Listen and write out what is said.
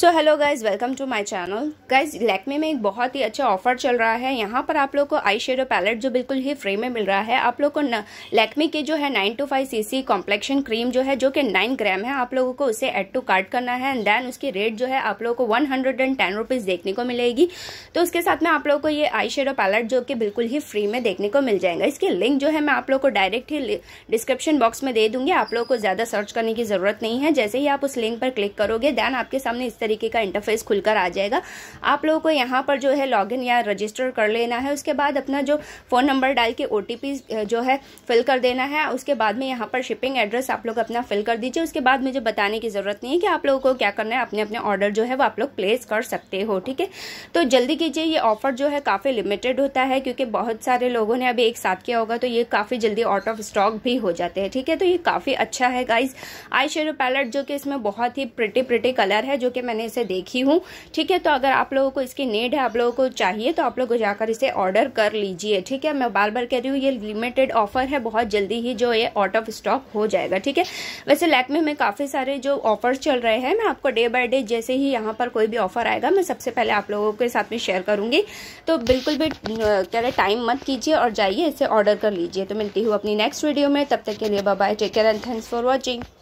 so hello guys welcome to my channel guys Lakme में एक बहुत ही अच्छा ऑफर चल रहा है यहाँ पर आप लोग को आई शेडो पैलेट जो बिल्कुल ही फ्री में मिल रहा है आप लोग को लैकमे के जो है nine to five C C complexion cream जो है जो कि नाइन ग्राम है आप लोगों को उसे एड टू कार्ट करना है एंड देन उसकी रेट जो है आप लोगों को one hundred and ten rupees देखने को मिलेगी तो उसके साथ में आप लोगों को ये आई शेडो पैलेट जो कि बिल्कुल ही फ्री में देखने को मिल जाएगा इसकी लिंक जो है मैं आप लोग को डायरेक्ट ही डिस्क्रिप्शन बॉक्स में दे दूंगी आप लोग को ज़्यादा सर्च करने की ज़रूरत नहीं है जैसे ही आप उस लिंक पर क्लिक करोगे देन आपके सामने इस तरह तरीके का इंटरफेस खुलकर आ जाएगा आप लोगों को यहाँ पर जो है लॉगिन या रजिस्टर कर लेना है उसके बाद अपना जो फ़ोन नंबर डाल के ओ जो है फिल कर देना है उसके बाद में यहाँ पर शिपिंग एड्रेस आप लोग अपना फिल कर दीजिए उसके बाद मुझे बताने की ज़रूरत नहीं है कि आप लोगों को क्या करना है अपने अपने ऑर्डर जो है वो आप लोग प्लेस कर सकते हो ठीक है तो जल्दी कीजिए ये ऑफर जो है काफ़ी लिमिटेड होता है क्योंकि बहुत सारे लोगों ने अभी एक साथ किया होगा तो ये काफ़ी जल्दी आउट ऑफ स्टॉक भी हो जाते हैं ठीक है तो ये काफ़ी अच्छा है गाइज आई पैलेट जो कि इसमें बहुत ही प्रिटी प्रिटी कलर है जो कि मैंने मैंने इसे देखी हूँ ठीक है तो अगर आप लोगों को इसकी नीड है आप लोगों को चाहिए तो आप लोग जाकर इसे ऑर्डर कर लीजिए ठीक है मैं बार बार कह रही हूँ ये लिमिटेड ऑफर है बहुत जल्दी ही जो ये आउट ऑफ स्टॉक हो जाएगा ठीक है वैसे लैक में काफ़ी सारे जो ऑफर्स चल रहे हैं मैं आपको डे बाय डे जैसे ही यहाँ पर कोई भी ऑफर आएगा मैं सबसे पहले आप लोगों के साथ में शेयर करूँगी तो बिल्कुल भी कह रहे टाइम मत कीजिए और जाइए इसे ऑर्डर कर लीजिए तो मिलती हूँ अपनी नेक्स्ट वीडियो में तब तक के लिए bye take care and thanks for watching